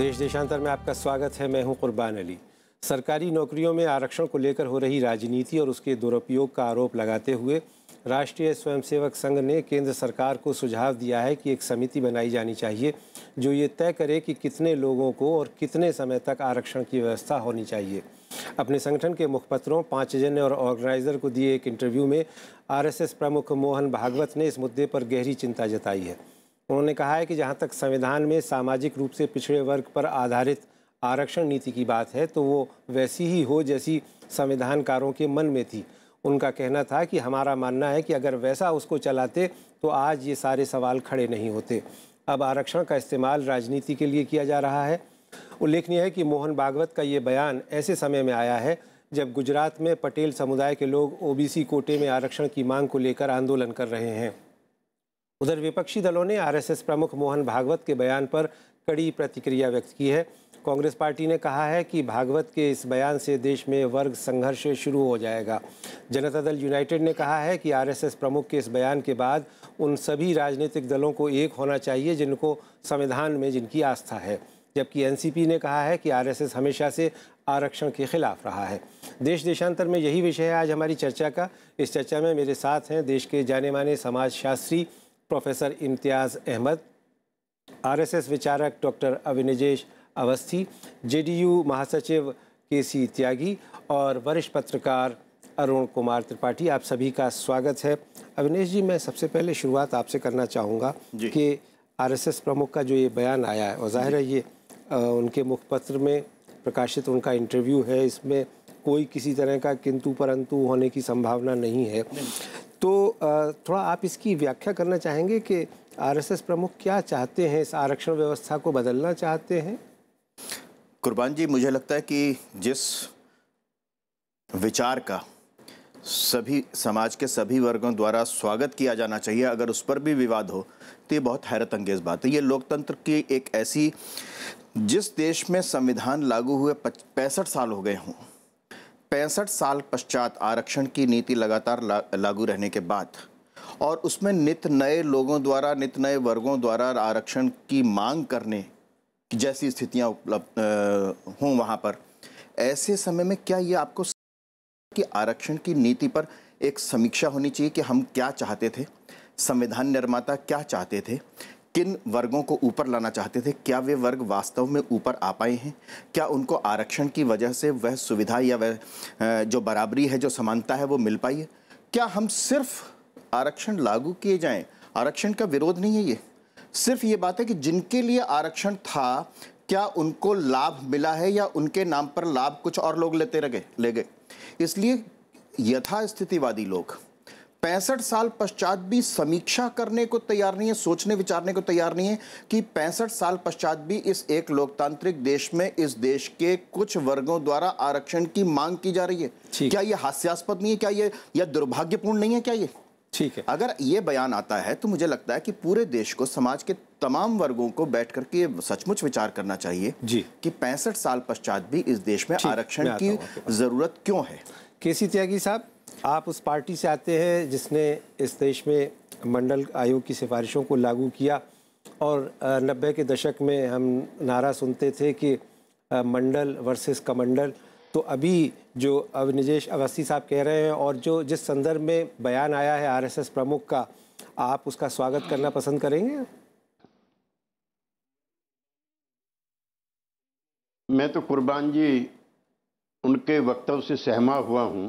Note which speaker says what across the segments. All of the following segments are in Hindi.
Speaker 1: देश देशांतर में आपका स्वागत है मैं हूं कुर्बान अली सरकारी नौकरियों में आरक्षण को लेकर हो रही राजनीति और उसके दुरुपयोग का आरोप लगाते हुए राष्ट्रीय स्वयंसेवक संघ ने केंद्र सरकार को सुझाव दिया है कि एक समिति बनाई जानी चाहिए जो ये तय करे कि कितने लोगों को और कितने समय तक आरक्षण की व्यवस्था होनी चाहिए अपने संगठन के मुखपत्रों पाँच जन और ऑर्गेनाइजर को दिए एक इंटरव्यू में आरएसएस प्रमुख मोहन भागवत ने इस मुद्दे पर गहरी चिंता जताई है उन्होंने कहा है कि जहाँ तक संविधान में सामाजिक रूप से पिछड़े वर्ग पर आधारित आरक्षण नीति की बात है तो वो वैसी ही हो जैसी संविधानकारों के मन में थी उनका कहना था कि हमारा मानना है कि अगर वैसा उसको चलाते तो आज ये सारे सवाल खड़े नहीं होते अब आरक्षण का इस्तेमाल राजनीति के लिए किया जा रहा है उल्लेखनीय है कि मोहन भागवत का ये बयान ऐसे समय में आया है जब गुजरात में पटेल समुदाय के लोग ओबीसी कोटे में आरक्षण की मांग को लेकर आंदोलन कर रहे हैं उधर विपक्षी दलों ने आरएसएस प्रमुख मोहन भागवत के बयान पर कड़ी प्रतिक्रिया व्यक्त की है कांग्रेस पार्टी ने कहा है कि भागवत के इस बयान से देश में वर्ग संघर्ष शुरू हो जाएगा जनता दल यूनाइटेड ने कहा है कि आरएसएस प्रमुख के इस बयान के बाद उन सभी राजनीतिक दलों को एक होना चाहिए जिनको संविधान में जिनकी आस्था है जबकि एनसीपी ने कहा है कि आरएसएस हमेशा से आरक्षण के खिलाफ रहा है देश देशांतर में यही विषय है आज हमारी चर्चा का इस चर्चा में मेरे साथ हैं देश के जाने माने समाजशास्त्री शास्त्री प्रोफेसर इम्तियाज़ अहमद आरएसएस विचारक डॉक्टर अविनिजेश अवस्थी जेडीयू महासचिव के सी त्यागी और वरिष्ठ पत्रकार अरुण कुमार त्रिपाठी आप सभी का स्वागत है अविनेश जी मैं सबसे पहले शुरुआत आपसे करना चाहूँगा कि आरएसएस प्रमुख का जो ये बयान आया है और ज़ाहिर है ये आ, उनके मुखपत्र में प्रकाशित उनका इंटरव्यू है इसमें कोई किसी तरह का किंतु परंतु होने की संभावना नहीं है तो थोड़ा आप इसकी व्याख्या करना चाहेंगे कि आरएसएस प्रमुख क्या चाहते हैं इस आरक्षण व्यवस्था को बदलना चाहते हैं
Speaker 2: कुर्बान जी मुझे लगता है कि जिस विचार का सभी समाज के सभी वर्गों द्वारा स्वागत किया जाना चाहिए अगर उस पर भी विवाद हो तो ये बहुत हैरत अंगेज बात है ये लोकतंत्र की एक ऐसी जिस देश में संविधान लागू हुए पैंसठ साल हो गए हों पैंसठ साल पश्चात आरक्षण की नीति लगातार ला, लागू रहने के बाद और उसमें नित नए लोगों द्वारा नित नए वर्गों द्वारा आरक्षण की मांग करने जैसी स्थितियां उपलब्ध हों वहां पर ऐसे समय में क्या ये आपको कि आरक्षण की नीति पर एक समीक्षा होनी चाहिए कि हम क्या चाहते थे संविधान निर्माता क्या चाहते थे किन वर्गों को ऊपर लाना चाहते थे क्या वे वर्ग वास्तव में ऊपर आ पाए हैं क्या उनको आरक्षण की वजह से वह सुविधा या वह जो बराबरी है जो समानता है वो मिल पाई है क्या हम सिर्फ आरक्षण लागू किए जाएं आरक्षण का विरोध नहीं है ये सिर्फ ये बात है कि जिनके लिए आरक्षण था क्या उनको लाभ मिला है या उनके नाम पर लाभ कुछ और लोग लेते रह गए ले गए इसलिए यथास्थितिवादी लोग पैंसठ साल पश्चात भी समीक्षा करने को तैयार नहीं है सोचने विचारने को तैयार नहीं है कि पैंसठ साल पश्चात भी इस एक लोकतांत्रिक देश में इस देश के कुछ वर्गों द्वारा आरक्षण की मांग की जा रही है क्या ये हास्यास्पद नहीं है क्या ये या दुर्भाग्यपूर्ण नहीं है क्या ये ठीक है अगर ये बयान आता है तो मुझे लगता है कि पूरे देश को समाज के तमाम वर्गों को बैठ करके सचमुच विचार करना चाहिए जी कि पैंसठ साल पश्चात भी इस देश में आरक्षण की जरूरत क्यों है केसी त्यागी साहब आप उस पार्टी से आते हैं जिसने इस
Speaker 1: देश में मंडल आयोग की सिफारिशों को लागू किया और नब्बे के दशक में हम नारा सुनते थे कि मंडल वर्सेस कमंडल तो अभी जो अब निजेश अवस्थी साहब कह रहे हैं और जो जिस संदर्भ में बयान आया है आरएसएस प्रमुख का आप उसका स्वागत करना पसंद करेंगे
Speaker 3: मैं तो कुर्बान जी उनके वक्तव्य से सहमा हुआ हूँ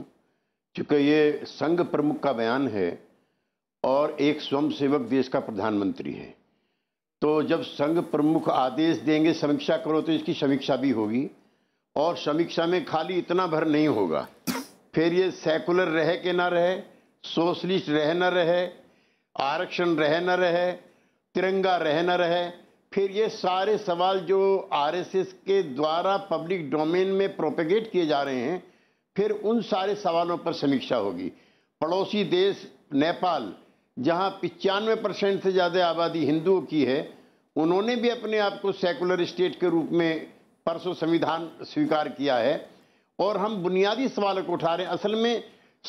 Speaker 3: चूँकि ये संघ प्रमुख का बयान है और एक स्वयं सेवक देश का प्रधानमंत्री है तो जब संघ प्रमुख आदेश देंगे समीक्षा करो तो इसकी समीक्षा भी होगी और समीक्षा में खाली इतना भर नहीं होगा फिर ये सेकुलर रहे के ना रहे सोशलिस्ट रह न रहे आरक्षण रह न रहे तिरंगा रह न रहे फिर ये सारे सवाल जो आरएसएस के द्वारा पब्लिक डोमेन में प्रोपेगेट किए जा रहे हैं फिर उन सारे सवालों पर समीक्षा होगी पड़ोसी देश नेपाल जहां पचानवे परसेंट से ज़्यादा आबादी हिंदुओं की है उन्होंने भी अपने आप को सेकुलर स्टेट के रूप में परसों संविधान स्वीकार किया है और हम बुनियादी सवालों को उठा रहे हैं असल में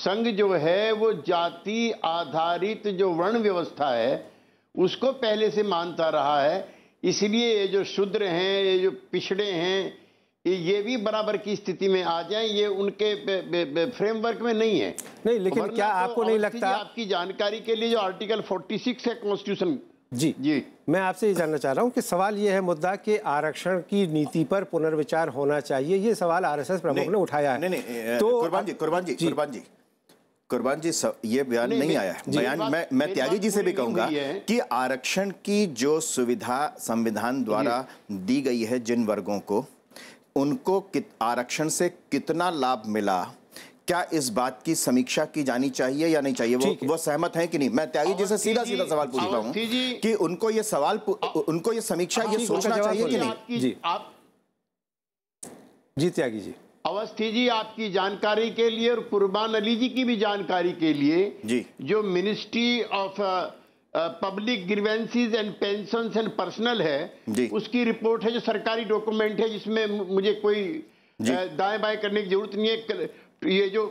Speaker 3: संघ जो है वो जाति आधारित जो वर्ण व्यवस्था है उसको पहले से मानता रहा है इसलिए ये जो शूद्र हैं ये जो पिछड़े हैं ये भी बराबर की स्थिति में आ जाए ये उनके फ्रेमवर्क में नहीं है नहीं लेकिन क्या तो आपको नहीं लगता आपकी जानकारी के लिए जो आर्टिकल 46 है कॉन्स्टिट्यूशन जी जी मैं आपसे ये जानना चाह रहा हूँ कि सवाल ये है
Speaker 1: मुद्दा कि आरक्षण की नीति पर पुनर्विचार होना चाहिए ये सवाल आर प्रमुख ने उठाया
Speaker 2: है तो कुरबान जी जी जी सब ये बयान नहीं, नहीं आया है बयान मैं मैं त्यागी जी से भी कहूंगा कि आरक्षण की जो सुविधा संविधान द्वारा दी गई है जिन वर्गों को उनको कित आरक्षण से कितना लाभ मिला क्या इस बात की समीक्षा की जानी चाहिए या नहीं चाहिए वो वो सहमत हैं कि नहीं मैं त्यागी जी से सीधा सीधा सवाल पूछता हूँ कि उनको ये सवाल उनको ये समीक्षा ये सोचना चाहिए कि नहीं जी आप जी त्यागी जी
Speaker 3: अवस्थी जी आपकी जानकारी के लिए और कुर्बान अली जी की भी जानकारी के लिए जी जो ministry of public grievances and pension and personal है उसकी रिपोर्ट है जो सरकारी डॉक्यूमेंट है जिसमें मुझे कोई दाएं बाएं करने की जरूरत नहीं है ये जो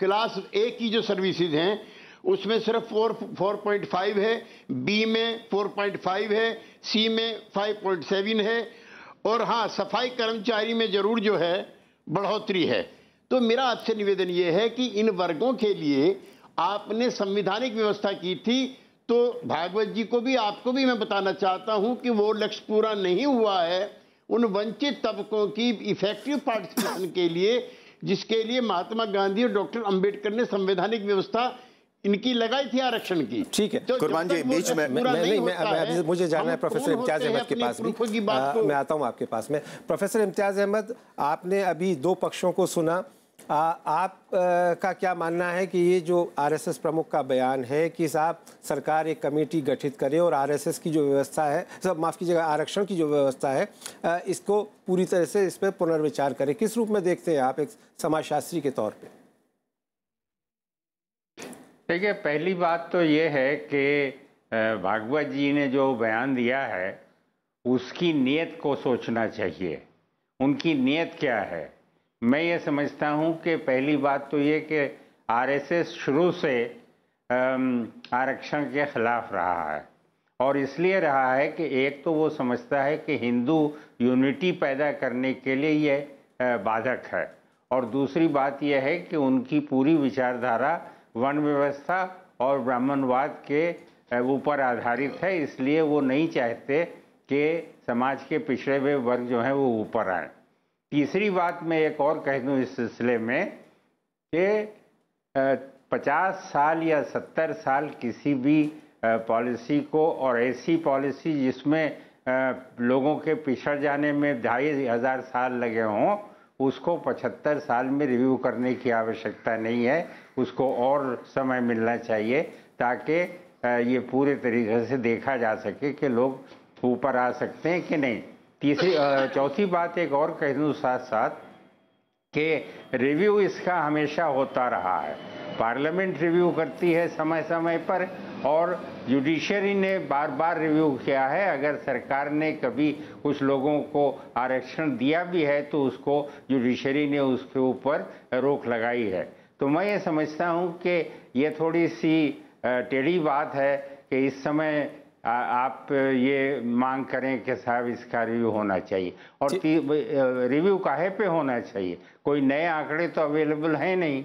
Speaker 3: क्लास ए की जो सर्विसेज हैं उसमें सिर्फ फोर फोर पॉइंट फाइव है बी में फोर पॉइंट फाइव है सी में फाइव पॉइंट सेवन है और हाँ सफाई कर्मचारी में जरूर जो है बढ़ोतरी है तो मेरा आपसे निवेदन ये है कि इन वर्गों के लिए आपने संविधानिक व्यवस्था की थी तो भागवत जी को भी आपको भी मैं बताना चाहता हूं कि वो लक्ष्य पूरा नहीं हुआ है उन वंचित तबकों की इफेक्टिव पार्टिसिपेशन के लिए जिसके लिए महात्मा गांधी और डॉक्टर अंबेडकर ने संवैधानिक व्यवस्था इनकी लगाई थी आरक्षण की ठीक है तो कुर्बान जी बीच में मैं, नहीं, मैं, मैं मुझे जाना है प्रोफेसर इम्तियाज अहमद के पास भी
Speaker 1: मैं आता हूँ आपके पास में प्रोफेसर इम्तियाज अहमद आपने अभी दो पक्षों को सुना आ, आप आ, का क्या मानना है कि ये जो आरएसएस प्रमुख का बयान है कि साहब सरकार एक कमेटी गठित करे और आरएसएस की जो व्यवस्था है सब माफ़ कीजिएगा आरक्षण की जो व्यवस्था है आ, इसको पूरी तरह से इस पर पुनर्विचार करें किस रूप में देखते हैं आप एक समाजशास्त्री के तौर पे
Speaker 4: देखिए पहली बात तो ये है कि भागवत जी ने जो बयान दिया है उसकी नीयत को सोचना चाहिए उनकी नीयत क्या है मैं ये समझता हूँ कि पहली बात तो ये कि आरएसएस शुरू से आरक्षण के खिलाफ रहा है और इसलिए रहा है कि एक तो वो समझता है कि हिंदू यूनिटी पैदा करने के लिए ये बाधक है और दूसरी बात यह है कि उनकी पूरी विचारधारा वन व्यवस्था और ब्राह्मणवाद के ऊपर आधारित है इसलिए वो नहीं चाहते कि समाज के पिछड़े हुए वर्ग जो हैं वो ऊपर आए तीसरी बात मैं एक और कह दूँ इस सिलसिले में कि पचास साल या सत्तर साल किसी भी पॉलिसी को और ऐसी पॉलिसी जिसमें लोगों के पिछड़ जाने में ढाई हज़ार साल लगे हों उसको पचहत्तर साल में रिव्यू करने की आवश्यकता नहीं है उसको और समय मिलना चाहिए ताकि ये पूरे तरीके से देखा जा सके कि लोग ऊपर आ सकते हैं कि नहीं तीसरी चौथी बात एक और कह दूँ साथ साथ कि रिव्यू इसका हमेशा होता रहा है पार्लियामेंट रिव्यू करती है समय समय पर और जुडिशरी ने बार बार रिव्यू किया है अगर सरकार ने कभी कुछ लोगों को आरक्षण दिया भी है तो उसको जुडिशरी ने उसके ऊपर रोक लगाई है तो मैं ये समझता हूँ कि ये थोड़ी सी टेढ़ी बात है कि इस समय आ, आप ये मांग करें कि साहब इसका रिव्यू होना चाहिए और रिव्यू काहे पे होना चाहिए कोई नए आंकड़े तो अवेलेबल हैं नहीं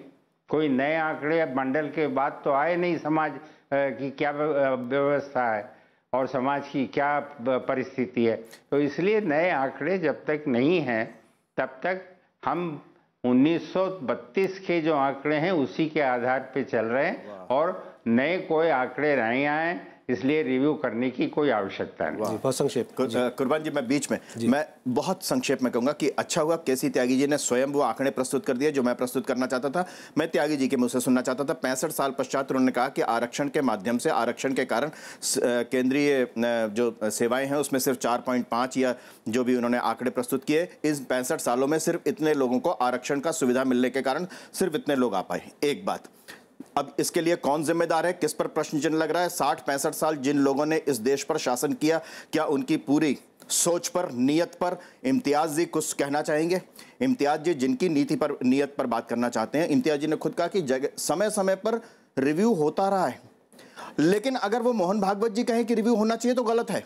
Speaker 4: कोई नए आंकड़े मंडल के बाद तो आए नहीं समाज की क्या व्यवस्था है और समाज की क्या परिस्थिति है तो इसलिए नए आंकड़े जब तक नहीं हैं तब तक हम 1932 के जो आंकड़े हैं उसी के आधार पे चल रहे हैं और नए कोई आंकड़े नहीं आए इसलिए रिव्यू करने की कोई आवश्यकता नहीं बहुत संक्षेप कुर्बान जी मैं
Speaker 2: बीच में मैं बहुत संक्षेप में कहूँगा कि अच्छा हुआ केसी त्यागी जी ने स्वयं वो आंकड़े प्रस्तुत कर दिए जो मैं प्रस्तुत करना चाहता था मैं त्यागी जी के मुझसे सुनना चाहता था पैंसठ साल पश्चात उन्होंने कहा कि आरक्षण के माध्यम से आरक्षण के कारण केंद्रीय जो सेवाएं हैं उसमें सिर्फ चार पॉइंट या जो भी उन्होंने आंकड़े प्रस्तुत किए इस पैंसठ सालों में सिर्फ इतने लोगों को आरक्षण का सुविधा मिलने के कारण सिर्फ इतने लोग आ पाए एक बात अब इसके लिए कौन जिम्मेदार है किस पर प्रश्न चिन्ह लग रहा है साठ पैंसठ साल जिन लोगों ने इस देश पर शासन किया क्या उनकी पूरी सोच पर नीयत पर इम्तियाज़ जी कुछ कहना चाहेंगे इम्तियाज़ जी जिनकी नीति पर नीयत पर बात करना चाहते हैं इम्तियाज़ जी ने खुद कहा कि जगह समय समय पर रिव्यू होता रहा है लेकिन अगर वो मोहन भागवत जी कहें कि रिव्यू होना चाहिए तो गलत है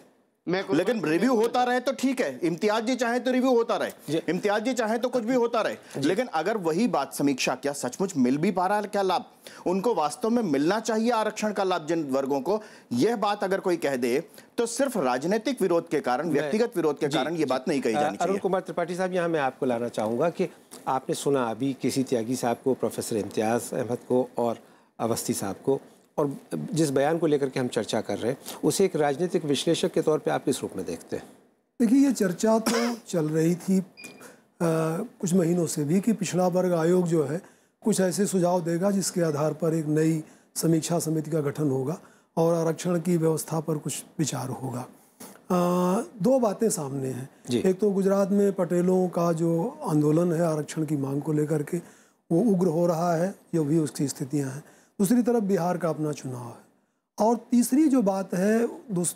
Speaker 2: लेकिन रिव्यू होता रहे तो ठीक है इम्तियाज जी चाहे तो रिव्यू होता रहे इम्तियाज जी चाहे तो कुछ भी होता रहे लेकिन अगर वही बात समीक्षा क्या सचमुच मिल भी पा रहा है क्या लाभ उनको वास्तव में मिलना चाहिए आरक्षण का लाभ जिन वर्गों को यह बात अगर कोई कह दे तो सिर्फ राजनीतिक विरोध के कारण व्यक्तिगत विरोध के कारण ये बात नहीं कही जानी अरुण
Speaker 1: कुमार त्रिपाठी साहब यहाँ मैं आपको लाना चाहूंगा कि आपने सुना अभी किसी त्यागी साहब को प्रोफेसर इम्तियाज अहमद को और अवस्थी साहब को और जिस बयान को लेकर के हम चर्चा कर रहे हैं उसे एक राजनीतिक विश्लेषक के तौर पे आप किस रूप में देखते हैं
Speaker 5: देखिए ये चर्चा तो चल रही थी आ, कुछ महीनों से भी कि पिछड़ा वर्ग आयोग जो है कुछ ऐसे सुझाव देगा जिसके आधार पर एक नई समीक्षा समिति का गठन होगा और आरक्षण की व्यवस्था पर कुछ विचार होगा आ, दो बातें सामने हैं एक तो गुजरात में पटेलों का जो आंदोलन है आरक्षण की मांग को लेकर के वो उग्र हो रहा है जो भी उसकी स्थितियाँ हैं दूसरी तरफ बिहार का अपना चुनाव है और तीसरी जो बात है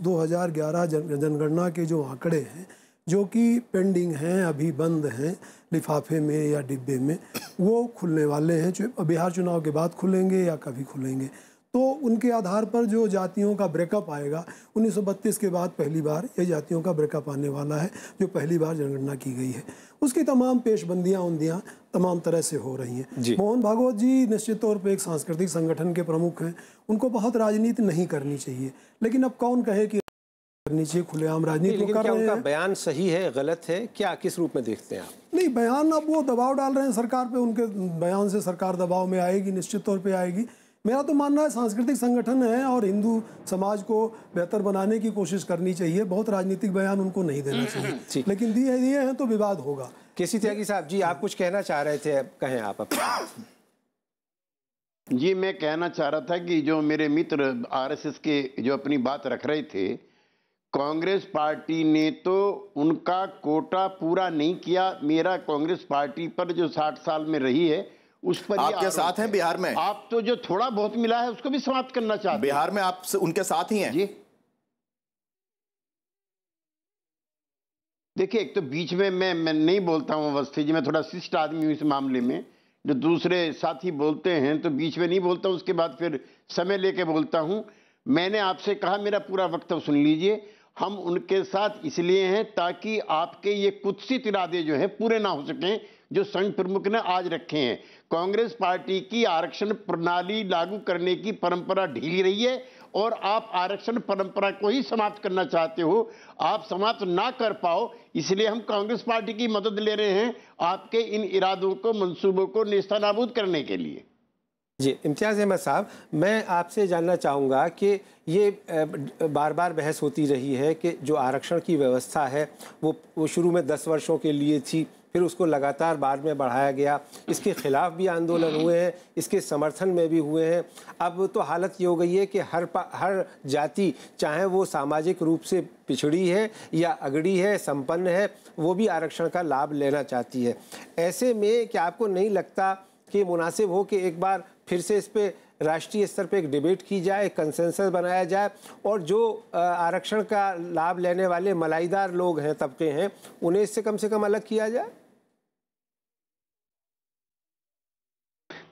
Speaker 5: दो हज़ार ग्यारह जनगणना के जो आंकड़े हैं जो कि पेंडिंग हैं अभी बंद हैं लिफाफे में या डिब्बे में वो खुलने वाले हैं जो बिहार चुनाव के बाद खुलेंगे या कभी खुलेंगे तो उनके आधार पर जो जातियों का ब्रेकअप आएगा 1932 के बाद पहली बार ये जातियों का ब्रेकअप आने वाला है जो पहली बार जनगणना की गई है उसकी तमाम पेशबंदियाँ उंदियाँ तमाम तरह से हो रही हैं मोहन भागवत जी निश्चित तौर पर एक सांस्कृतिक संगठन के प्रमुख हैं उनको बहुत राजनीति नहीं करनी चाहिए लेकिन अब कौन कहे कि करनी चाहिए खुलेआम राजनीति कर रहे हैं
Speaker 1: बयान सही है गलत है क्या किस रूप में देखते हैं आप
Speaker 5: नहीं बयान अब वो दबाव डाल रहे हैं सरकार पे उनके बयान से सरकार दबाव में आएगी निश्चित तौर पे आएगी मेरा तो मानना है सांस्कृतिक संगठन है और हिंदू समाज को बेहतर बनाने की कोशिश करनी चाहिए बहुत राजनीतिक बयान उनको नहीं देना हम्म, चाहिए
Speaker 1: हम्म, लेकिन दिए दिए हैं तो विवाद होगा केसी त्यागी साहब जी आप कुछ कहना चाह रहे थे कहें आप अपना
Speaker 3: जी मैं कहना चाह रहा था कि जो मेरे मित्र आरएसएस के जो अपनी बात रख रहे थे कांग्रेस पार्टी ने तो उनका कोटा पूरा नहीं किया मेरा कांग्रेस पार्टी पर जो साठ साल में रही है उस पर आपके साथ हैं बिहार में आप तो जो थोड़ा बहुत मिला है उसको भी समाप्त करना चाहते बिहार में आप उनके साथ ही हैं जी देखिए एक तो बीच में मैं मैं नहीं बोलता हूँ अवस्थी जी मैं थोड़ा शिष्ट आदमी हूँ इस मामले में जो दूसरे साथी बोलते हैं तो बीच में नहीं बोलता उसके बाद फिर समय लेके बोलता हूँ मैंने आपसे कहा मेरा पूरा वक्त सुन लीजिए हम उनके साथ इसलिए हैं ताकि आपके ये कुत्सित इरादे जो हैं पूरे ना हो सकें जो संघ प्रमुख ने आज रखे हैं कांग्रेस पार्टी की आरक्षण प्रणाली लागू करने की परंपरा ढीली रही है और आप आरक्षण परंपरा को ही समाप्त करना चाहते हो आप समाप्त ना कर पाओ इसलिए हम कांग्रेस पार्टी की मदद ले रहे हैं आपके इन इरादों को मंसूबों को निस्ता नाबूद करने के लिए जी इम्तियाज़ अहमद साहब मैं आपसे जानना चाहूँगा कि
Speaker 1: ये बार बार बहस होती रही है कि जो आरक्षण की व्यवस्था है वो वो शुरू में दस वर्षों के लिए थी फिर उसको लगातार बाद में बढ़ाया गया इसके ख़िलाफ़ भी आंदोलन हुए हैं इसके समर्थन में भी हुए हैं अब तो हालत ये हो गई है कि हर हर जाति चाहे वो सामाजिक रूप से पिछड़ी है या अगड़ी है संपन्न है वो भी आरक्षण का लाभ लेना चाहती है ऐसे में क्या आपको नहीं लगता कि मुनासिब हो कि एक बार फिर से इस पर राष्ट्रीय स्तर पर एक डिबेट की जाए कंसेंसस बनाया जाए और जो आरक्षण का लाभ लेने वाले मलाईदार लोग हैं तबके हैं उन्हें इससे कम से कम अलग किया जाए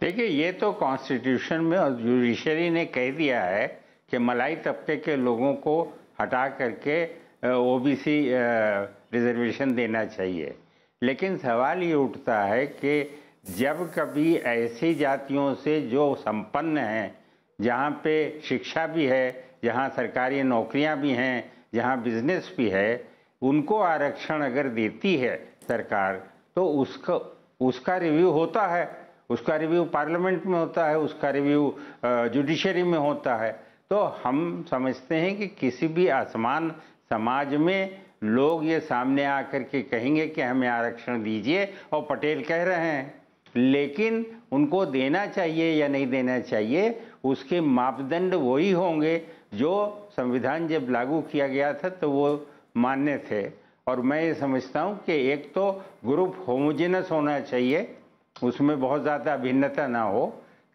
Speaker 4: देखिए ये तो कॉन्स्टिट्यूशन में और जुडिशरी ने कह दिया है कि मलाई तबके के लोगों को हटा करके ओबीसी रिजर्वेशन देना चाहिए लेकिन सवाल ये उठता है कि जब कभी ऐसी जातियों से जो संपन्न हैं जहाँ पे शिक्षा भी है जहाँ सरकारी नौकरियाँ भी हैं जहाँ बिजनेस भी है उनको आरक्षण अगर देती है सरकार तो उसका उसका रिव्यू होता है उसका रिव्यू पार्लियामेंट में होता है उसका रिव्यू जुडिशरी में होता है तो हम समझते हैं कि किसी भी आसमान समाज में लोग ये सामने आकर के कहेंगे कि हमें आरक्षण दीजिए और पटेल कह रहे हैं लेकिन उनको देना चाहिए या नहीं देना चाहिए उसके मापदंड वही होंगे जो संविधान जब लागू किया गया था तो वो मान्य थे और मैं ये समझता हूँ कि एक तो ग्रुप होमोजेनस होना चाहिए उसमें बहुत ज़्यादा भिन्नता ना हो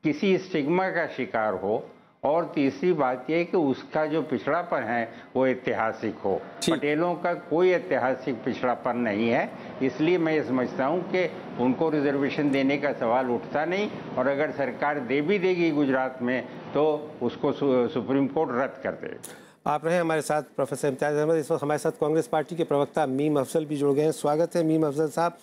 Speaker 4: किसी स्टिग्मा का शिकार हो और तीसरी बात यह कि उसका जो पिछड़ापन है वो ऐतिहासिक हो पटेलों का कोई ऐतिहासिक पिछड़ापन नहीं है इसलिए मैं ये समझता हूँ कि उनको रिजर्वेशन देने का सवाल उठता नहीं और अगर सरकार दे भी देगी गुजरात में तो उसको सु, सुप्रीम कोर्ट रद्द कर दे
Speaker 1: आप रहे हमारे साथ प्रोफेसर इम्तियाज अहमद इस वक्त हमारे साथ कांग्रेस पार्टी के प्रवक्ता मीम अफजल भी जुड़ गए हैं स्वागत है मीम अफजल साहब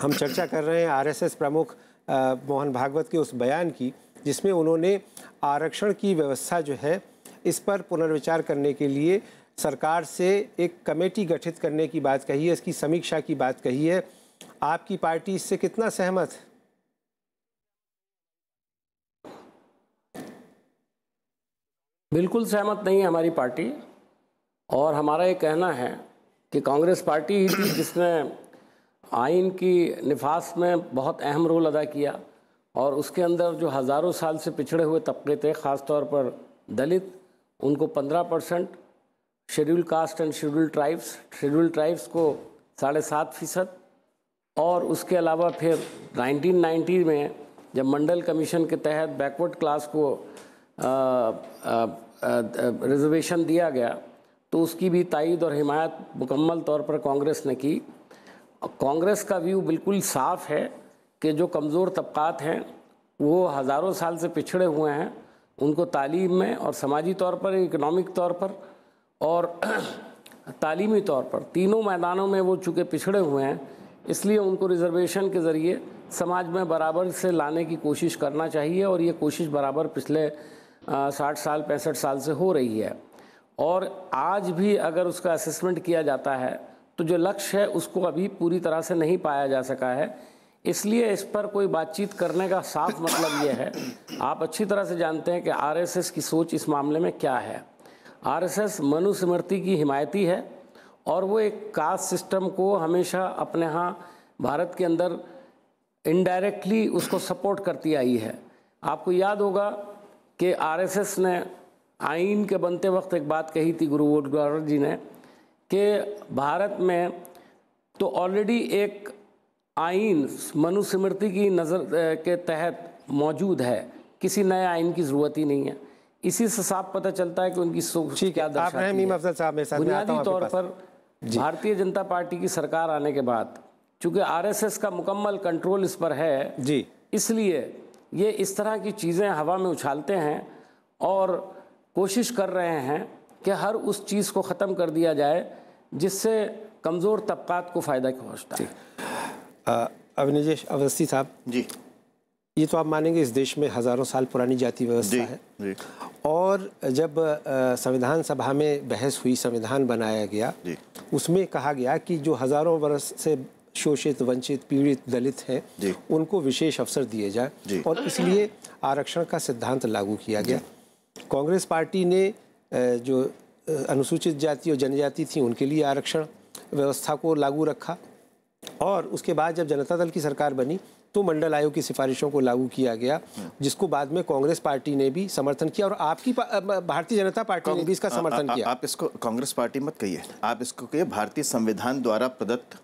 Speaker 1: हम चर्चा कर रहे हैं आर प्रमुख मोहन भागवत के उस बयान की जिसमें उन्होंने आरक्षण की व्यवस्था जो है इस पर पुनर्विचार करने के लिए सरकार से एक कमेटी गठित करने की बात कही है इसकी समीक्षा की बात कही है आपकी पार्टी इससे कितना सहमत
Speaker 6: बिल्कुल सहमत नहीं है हमारी पार्टी और हमारा ये कहना है कि कांग्रेस पार्टी ही थी जिसने आइन की निफास में बहुत अहम रोल अदा किया और उसके अंदर जो हज़ारों साल से पिछड़े हुए तबके थे ख़ास तौर पर दलित उनको पंद्रह percent schedule caste and schedule tribes schedule tribes को साढ़े सात फीसद और उसके अलावा फिर 1990 में जब मंडल कमीशन के तहत बैकवर्ड क्लास को रिजर्वेशन दिया गया तो उसकी भी तइद और हिमायत मुकम्मल तौर पर कांग्रेस ने की कांग्रेस का व्यू बिल्कुल साफ है कि जो कमज़ोर तबक़ात हैं वो हज़ारों साल से पिछड़े हुए हैं उनको तालीम में और समाजी तौर पर इकनॉमिक तौर पर और तालीमी तौर पर तीनों मैदानों में वो चूँकि पिछड़े हुए हैं इसलिए उनको रिजर्वेशन के ज़रिए समाज में बराबर से लाने की कोशिश करना चाहिए और ये कोशिश बराबर पिछले साठ साल पैंसठ साल से हो रही है और आज भी अगर उसका असेसमेंट किया जाता है तो जो लक्ष्य है उसको अभी पूरी तरह से नहीं पाया जा सका है इसलिए इस पर कोई बातचीत करने का साफ मतलब यह है आप अच्छी तरह से जानते हैं कि आरएसएस की सोच इस मामले में क्या है आरएसएस मनुस्मृति की हिमायती है और वो एक कास्ट सिस्टम को हमेशा अपने यहाँ भारत के अंदर इनडायरेक्टली उसको सपोर्ट करती आई है आपको याद होगा कि आरएसएस ने आइन के बनते वक्त एक बात कही थी गुरु गोडवार जी ने कि भारत में तो ऑलरेडी एक आइन मनुस्मृति की नज़र के तहत मौजूद है किसी नए आइन की ज़रूरत ही नहीं है इसी से साफ पता चलता है कि उनकी सोच क्या आप बुनियादी तौर पर भारतीय जनता पार्टी की सरकार आने के बाद चूंकि आरएसएस का मुकम्मल कंट्रोल इस पर है जी इसलिए ये इस तरह की चीज़ें हवा में उछालते हैं और कोशिश कर रहे हैं कि हर उस चीज़ को ख़त्म कर दिया जाए जिससे कमज़ोर तबकात को फ़ायदा पहुँचता
Speaker 1: है अविनेश अवस्थी साहब जी ये तो आप मानेंगे इस देश में हज़ारों साल पुरानी जाति व्यवस्था है जी। और जब संविधान सभा में बहस हुई संविधान बनाया गया उसमें कहा गया कि जो हज़ारों वर्ष से शोषित वंचित पीड़ित दलित हैं उनको विशेष अवसर दिए जाए और इसलिए आरक्षण का सिद्धांत लागू किया गया कांग्रेस पार्टी ने जो अनुसूचित जाति और जनजाति थी उनके लिए आरक्षण व्यवस्था को लागू रखा और उसके बाद जब जनता दल की सरकार बनी तो मंडल आयोग की सिफारिशों को लागू किया गया जिसको बाद में कांग्रेस पार्टी ने भी समर्थन किया और आपकी भारतीय जनता पार्टी ने भी इसका समर्थन आ, आ, किया आप
Speaker 2: इसको कांग्रेस पार्टी मत कहिए आप इसको कहिए भारतीय संविधान द्वारा प्रदत्त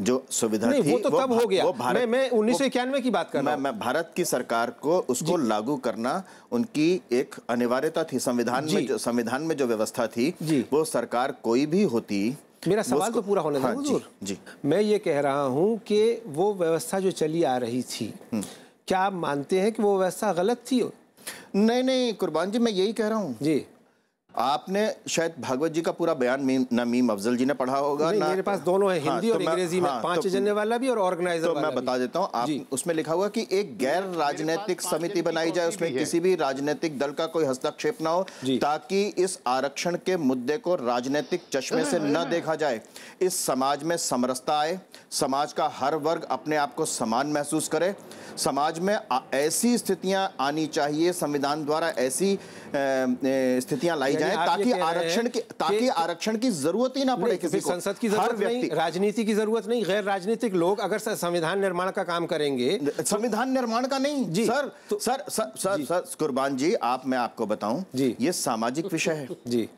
Speaker 2: जो सुविधा थी, वो तो वो तब हो गया भारत, मैं मैं उन्नीस सौ इक्यानवे की बात कर रहा हूँ भारत की सरकार को उसको लागू करना उनकी एक अनिवार्यता थी संविधान में संविधान में जो व्यवस्था थी वो सरकार कोई भी होती मेरा सवाल तो पूरा होने हाँ, जी, जी
Speaker 1: मैं ये कह रहा हूँ कि वो व्यवस्था जो चली आ रही थी हम्म। क्या
Speaker 2: आप मानते हैं कि वो व्यवस्था गलत थी नहीं नहीं कुर्बान जी मैं यही कह रहा हूँ जी आपने शायद भागवत जी का पूरा बयान मीम, ना मीम अफजल जी ने पढ़ा होगा ना मेरे पास दोनों है हाँ, हिंदी हाँ, और अंग्रेजी तो में हाँ, पांच तो, तो, वाला भी और ऑर्गेनाइजर तो मैं बता देता हूँ आप उसमें लिखा हुआ कि एक गैर राजनीतिक समिति बनाई जाए उसमें किसी भी राजनीतिक दल का कोई हस्तक्षेप ना हो ताकि इस आरक्षण के मुद्दे को राजनीतिक चश्मे से न देखा जाए इस समाज में समरसता आए समाज का हर वर्ग अपने आप को समान महसूस करे समाज में ऐसी स्थितियां आनी चाहिए संविधान द्वारा ऐसी स्थितियां लाई जाए ताकि आरक्षण के ताकि आरक्षण की जरूरत ही ना पड़े किसी संसद की जरूरत नहीं राजनीति की जरूरत नहीं गैर राजनीतिक लोग अगर संविधान निर्माण का काम करेंगे तो- संविधान निर्माण का नहीं जी सर तो- sir sir sir Qurban ji आप मैं आपको बताऊं जी ये सामाजिक विषय है जी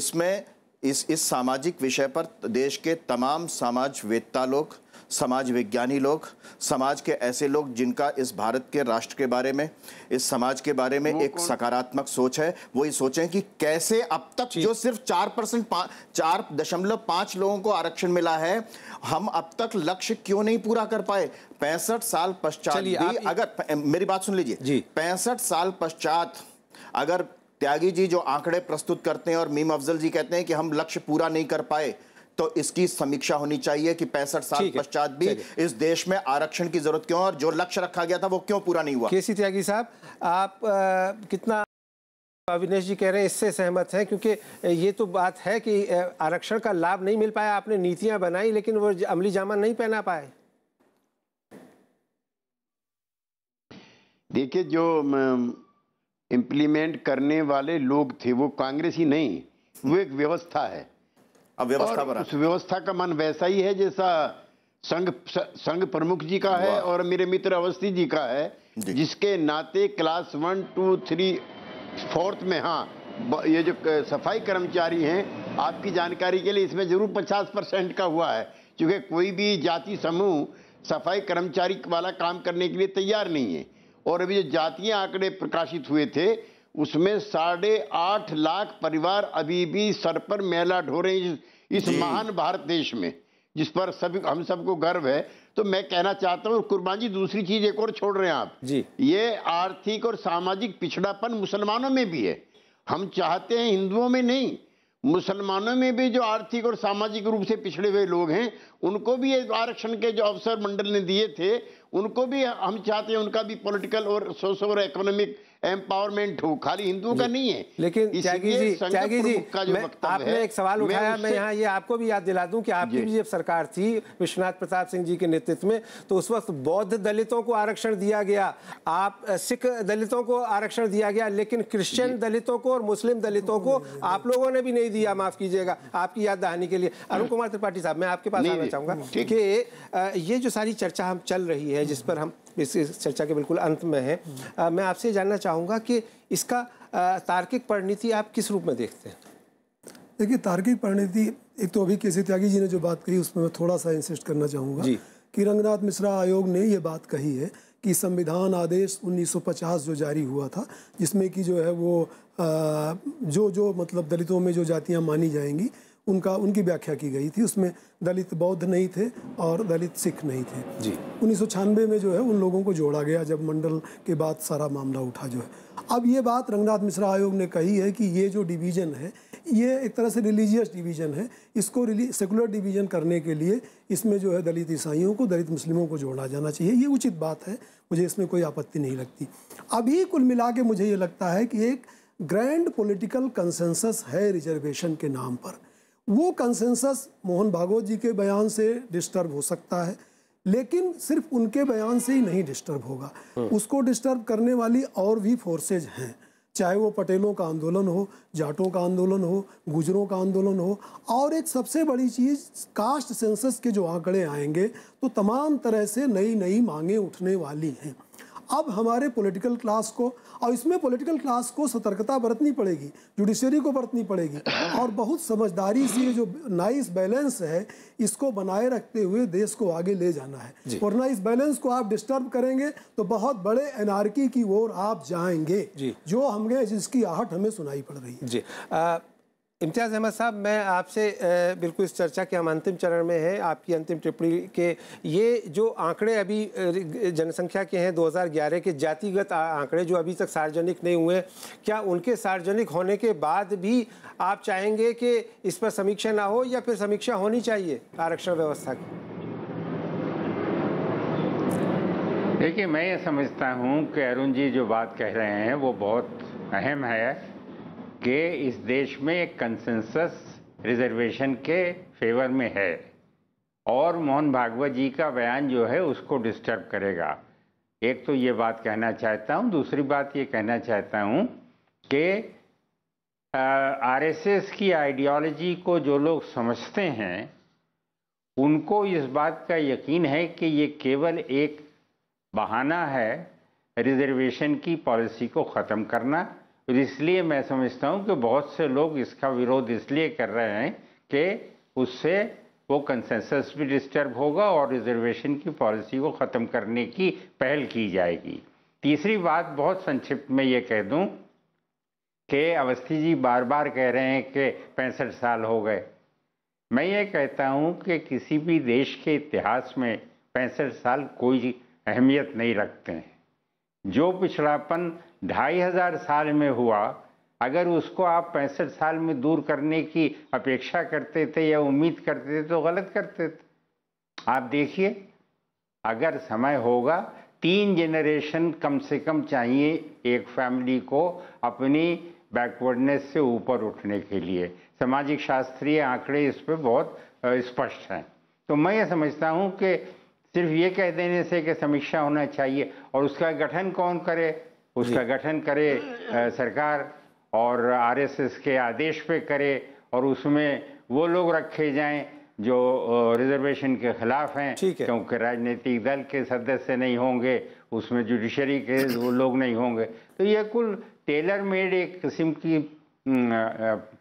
Speaker 2: इसमें इस इस सामाजिक विषय पर देश के तमाम समाजवेत्ता लोग समाज विज्ञानी लोग समाज के ऐसे लोग जिनका इस भारत के राष्ट्र के बारे में इस समाज के बारे में एक सकारात्मक सोच है वो ये सोचें कि कैसे अब तक जो सिर्फ चार परसेंट चार दशमलव पाँच लोगों को आरक्षण मिला है हम अब तक लक्ष्य क्यों नहीं पूरा कर पाए पैंसठ साल पश्चात भी अगर मेरी बात सुन लीजिए पैंसठ साल पश्चात अगर त्यागी जी जो आंकड़े प्रस्तुत करते हैं और मीम अफजल जी कहते हैं कि हम लक्ष्य पूरा नहीं कर पाए तो इसकी समीक्षा होनी चाहिए कि पैंसठ साल पश्चात भी इस देश में आरक्षण की जरूरत क्यों और जो लक्ष्य रखा गया था वो क्यों पूरा नहीं हुआ के
Speaker 1: त्यागी साहब आप कितना अविनेश जी कह रहे हैं इससे सहमत हैं क्योंकि ये तो बात है कि आरक्षण का लाभ नहीं मिल पाया आपने नीतियां बनाई लेकिन वो अमली जामा नहीं पहना पाए
Speaker 3: देखिए जो इम्प्लीमेंट करने वाले लोग थे वो कांग्रेस ही नहीं वो एक व्यवस्था है अब व्यवस्था बना उस व्यवस्था का मन वैसा ही है जैसा संघ संघ प्रमुख जी का है और मेरे मित्र अवस्थी जी का है जी। जिसके नाते class one two three fourth में हाँ ये जो सफाई कर्मचारी हैं आपकी जानकारी के लिए इसमें जरूर पचास परसेंट का हुआ है क्योंकि कोई भी जाति समूह सफाई कर्मचारी वाला काम करने के लिए तैयार नहीं है और अभी जो जातीय आंकड़े प्रकाशित हुए थे उसमें साढ़े आठ लाख परिवार अभी भी सर पर मेला ढो रहे हैं इस महान भारत देश में जिस पर सभी हम सबको गर्व है तो मैं कहना चाहता हूँ कुर्बान जी दूसरी चीज एक और छोड़ रहे हैं आप जी ये आर्थिक और सामाजिक पिछड़ापन मुसलमानों में भी है हम चाहते हैं हिंदुओं में नहीं मुसलमानों में भी जो आर्थिक और सामाजिक रूप से पिछड़े हुए लोग हैं उनको भी आरक्षण के जो अवसर मंडल ने दिए थे उनको भी हम चाहते हैं उनका भी पॉलिटिकल और सोशल और इकोनॉमिक एम्पावरमेंट हो खाली हिंदुओं का नहीं है लेकिन जी, जी त्यागी जी मैं, आपने एक सवाल उठाया मैं यहाँ
Speaker 1: ये आपको भी याद दिला दूं कि आपकी भी जब सरकार थी विश्वनाथ प्रताप सिंह जी के नेतृत्व में तो उस वक्त बौद्ध दलितों को आरक्षण दिया गया आप सिख दलितों को आरक्षण दिया गया लेकिन क्रिश्चियन दलितों को और मुस्लिम दलितों को आप लोगों ने भी नहीं दिया माफ कीजिएगा आपकी याद दहानी के लिए अरुण कुमार त्रिपाठी साहब मैं आपके पास आना ठीक है ये जो सारी चर्चा हम चल रही है जिस पर हम इस चर्चा के बिल्कुल अंत में है मैं आपसे जानना चाहूँगा चाहूँगा कि इसका तार्किक परिणति आप किस रूप में देखते हैं
Speaker 5: देखिए तार्किक परिणति एक तो अभी केसी त्यागी जी ने जो बात कही उसमें मैं थोड़ा सा इंसिस्ट करना चाहूँगा कि रंगनाथ मिश्रा आयोग ने ये बात कही है कि संविधान आदेश 1950 जो जारी हुआ था जिसमें कि जो है वो आ, जो जो मतलब दलितों में जो जातियाँ मानी जाएंगी उनका उनकी व्याख्या की गई थी उसमें दलित बौद्ध नहीं थे और दलित सिख नहीं थे जी उन्नीस में जो है उन लोगों को जोड़ा गया जब मंडल के बाद सारा मामला उठा जो है अब ये बात रंगनाथ मिश्रा आयोग ने कही है कि ये जो डिवीज़न है ये एक तरह से रिलीजियस डिवीज़न है इसको सेकुलर डिवीज़न करने के लिए इसमें जो है दलित ईसाइयों को दलित मुस्लिमों को जोड़ा जाना चाहिए ये उचित बात है मुझे इसमें कोई आपत्ति नहीं लगती अभी कुल मिला के मुझे ये लगता है कि एक ग्रैंड पॉलिटिकल कंसेंसस है रिजर्वेशन के नाम पर वो कंसेंसस मोहन भागवत जी के बयान से डिस्टर्ब हो सकता है लेकिन सिर्फ उनके बयान से ही नहीं डिस्टर्ब होगा हाँ। उसको डिस्टर्ब करने वाली और भी फोर्सेज हैं चाहे वो पटेलों का आंदोलन हो जाटों का आंदोलन हो गुजरों का आंदोलन हो और एक सबसे बड़ी चीज़ कास्ट सेंसस के जो आंकड़े आएंगे तो तमाम तरह से नई नई मांगे उठने वाली हैं अब हमारे पॉलिटिकल क्लास को और इसमें पॉलिटिकल क्लास को सतर्कता बरतनी पड़ेगी जुडिशरी को बरतनी पड़ेगी और बहुत समझदारी से ये जो नाइस बैलेंस है इसको बनाए रखते हुए देश को आगे ले जाना है ना इस बैलेंस को आप डिस्टर्ब करेंगे तो बहुत बड़े एनआरकी की ओर
Speaker 1: आप जाएंगे जो हमें जिसकी आहट हमें सुनाई पड़ रही है जी आ, इम्तियाज़ अहमद साहब मैं आपसे बिल्कुल इस चर्चा के हम अंतिम चरण में हैं आपकी अंतिम टिप्पणी के ये जो आंकड़े अभी जनसंख्या के हैं 2011 के जातिगत आंकड़े जो अभी तक सार्वजनिक नहीं हुए क्या उनके सार्वजनिक होने के बाद भी आप चाहेंगे कि इस पर समीक्षा ना हो या फिर समीक्षा होनी चाहिए आरक्षण व्यवस्था
Speaker 4: की देखिए मैं ये समझता हूँ कि अरुण जी जो बात कह रहे हैं वो बहुत अहम है कि इस देश में कंसेंसस रिजर्वेशन के फेवर में है और मोहन भागवत जी का बयान जो है उसको डिस्टर्ब करेगा एक तो ये बात कहना चाहता हूँ दूसरी बात ये कहना चाहता हूँ कि आरएसएस की आइडियोलॉजी को जो लोग समझते हैं उनको इस बात का यकीन है कि ये केवल एक बहाना है रिजर्वेशन की पॉलिसी को ख़त्म करना इसलिए मैं समझता हूँ कि बहुत से लोग इसका विरोध इसलिए कर रहे हैं कि उससे वो कंसेंसस भी डिस्टर्ब होगा और रिजर्वेशन की पॉलिसी को ख़त्म करने की पहल की जाएगी तीसरी बात बहुत संक्षिप्त में ये कह दूँ कि अवस्थी जी बार बार कह रहे हैं कि पैंसठ साल हो गए मैं ये कहता हूँ कि किसी भी देश के इतिहास में पैंसठ साल कोई अहमियत नहीं रखते हैं जो पिछड़ापन ढाई हजार साल में हुआ अगर उसको आप पैंसठ साल में दूर करने की अपेक्षा करते थे या उम्मीद करते थे तो गलत करते थे आप देखिए अगर समय होगा तीन जनरेशन कम से कम चाहिए एक फैमिली को अपनी बैकवर्डनेस से ऊपर उठने के लिए सामाजिक शास्त्रीय आंकड़े इस पर बहुत स्पष्ट हैं तो मैं ये समझता हूँ कि सिर्फ ये कह देने से कि समीक्षा होना चाहिए और उसका गठन कौन करे उसका गठन करे सरकार और आरएसएस के आदेश पे करे और उसमें वो लोग रखे जाएं जो रिजर्वेशन के खिलाफ हैं क्योंकि राजनीतिक दल के सदस्य नहीं होंगे उसमें जुडिशरी के वो लोग नहीं होंगे तो ये कुल टेलर मेड एक किस्म की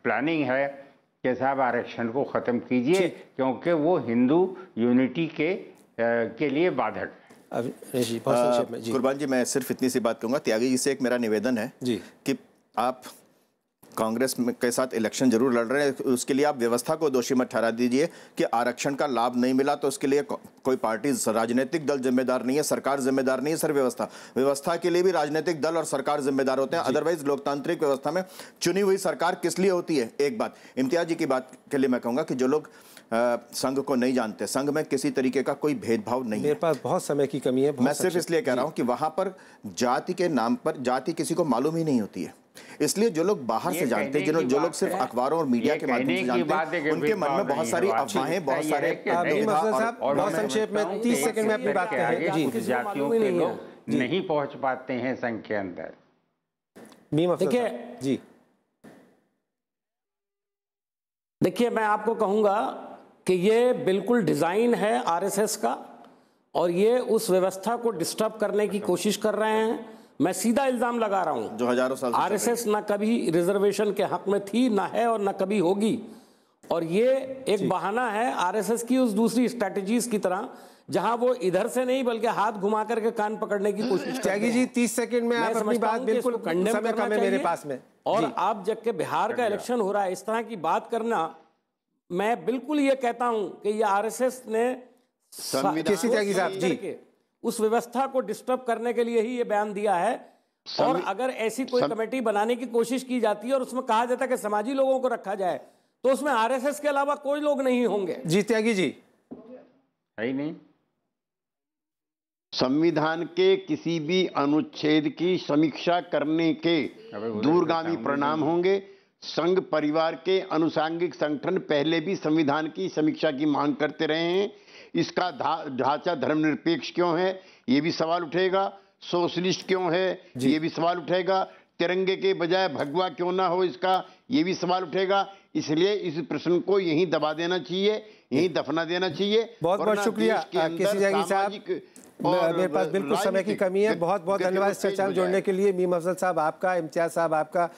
Speaker 4: प्लानिंग है कि साहब आरक्षण को ख़त्म कीजिए क्योंकि वो हिंदू यूनिटी के के लिए बाधक जी कुर्बान जी मैं सिर्फ
Speaker 2: इतनी सी बात कहूंगा त्यागी जी से एक मेरा निवेदन है जी कि आप कांग्रेस के साथ इलेक्शन जरूर लड़ रहे हैं उसके लिए आप व्यवस्था को दोषी मत ठहरा दीजिए कि आरक्षण का लाभ नहीं मिला तो उसके लिए कोई पार्टी राजनीतिक दल जिम्मेदार नहीं है सरकार जिम्मेदार नहीं है सर व्यवस्था व्यवस्था के लिए भी राजनीतिक दल और सरकार जिम्मेदार होते हैं अदरवाइज लोकतांत्रिक व्यवस्था में चुनी हुई सरकार किस लिए होती है एक बात इम्तियाज जी की बात के लिए मैं कहूँगा कि जो लोग संघ को नहीं जानते संघ में किसी तरीके का कोई भेदभाव नहीं मेरे पास बहुत समय की कमी है मैं सिर्फ इसलिए कह रहा हूँ कि वहाँ पर जाति के नाम पर जाति किसी को मालूम ही नहीं होती है इसलिए जो लोग बाहर से जानते हैं जो लोग सिर्फ अखबारों और मीडिया के माध्यम से जानते हैं उनके मन में बहुत सारी अफवाहें बहुत सारे संक्षेप में तीस सेकंड में अपनी बात जातियों के लोग
Speaker 4: नहीं पहुंच पाते हैं संघ के अंदर देखिए जी देखिए मैं आपको कहूंगा कि ये बिल्कुल डिज़ाइन
Speaker 6: है आरएसएस का और ये उस व्यवस्था को डिस्टर्ब करने की कोशिश कर रहे हैं मैं सीधा इल्जाम लगा रहा हूं जो हजारों साल आरएसएस ना कभी रिजर्वेशन के हक में थी ना है और ना कभी होगी और ये एक बहाना है आरएसएस की उस दूसरी स्ट्रैटेजीज की तरह जहां वो इधर से नहीं बल्कि हाथ घुमा करके कान पकड़ने की कोशिश त्यागी जी तीस सेकंड में आप अपनी बात बिल्कुल समय कम है मेरे पास में और आप जब के बिहार का इलेक्शन हो रहा है इस तरह की बात करना मैं बिल्कुल ये कहता हूं कि ये आरएसएस ने किसी त्यागी साहब जी उस व्यवस्था को डिस्टर्ब करने के लिए ही ये बयान दिया है और अगर ऐसी कोई कमेटी बनाने की कोशिश की जाती है और उसमें कहा जाता है कि समाजी लोगों को रखा जाए तो उसमें आरएसएस के अलावा कोई लोग नहीं होंगे
Speaker 3: जी त्यागी जी है नहीं संविधान के किसी भी अनुच्छेद की समीक्षा करने के दूरगामी परिणाम होंगे संघ परिवार के अनुसांगिक संगठन पहले भी संविधान की समीक्षा की मांग करते रहे हैं इसका ढांचा धर्मनिरपेक्ष क्यों है ये भी सवाल उठेगा सोशलिस्ट क्यों है ये भी सवाल उठेगा तिरंगे के बजाय भगवा क्यों ना हो इसका ये भी सवाल उठेगा इसलिए इस प्रश्न को यहीं दबा देना चाहिए यहीं दफना देना चाहिए बहुत बहुत शुक्रिया किसी मेरे पास बिल्कुल समय की कमी है बहुत
Speaker 1: बहुत धन्यवाद इस चर्चा में जोड़ने के लिए मीम अफजल साहब आपका इम्तियाज साहब आपका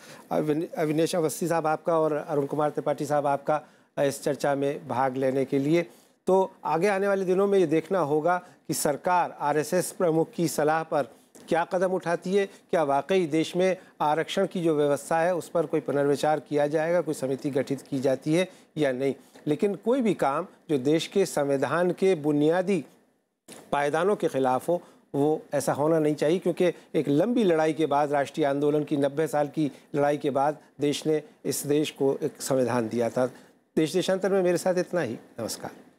Speaker 1: अविनेश अवस्थी साहब आपका और अरुण कुमार त्रिपाठी साहब आपका इस चर्चा में भाग लेने के लिए तो आगे आने वाले दिनों में ये देखना होगा कि सरकार आरएसएस प्रमुख की सलाह पर क्या कदम उठाती है क्या वाकई देश में आरक्षण की जो व्यवस्था है उस पर कोई पुनर्विचार किया जाएगा कोई समिति गठित की जाती है या नहीं लेकिन कोई भी काम जो देश के संविधान के बुनियादी पायदानों के ख़िलाफ़ हो वो ऐसा होना नहीं चाहिए क्योंकि एक लंबी लड़ाई के बाद राष्ट्रीय आंदोलन की नब्बे साल की लड़ाई के बाद देश ने इस देश को एक संविधान दिया था देश देशांतर में मेरे साथ इतना ही नमस्कार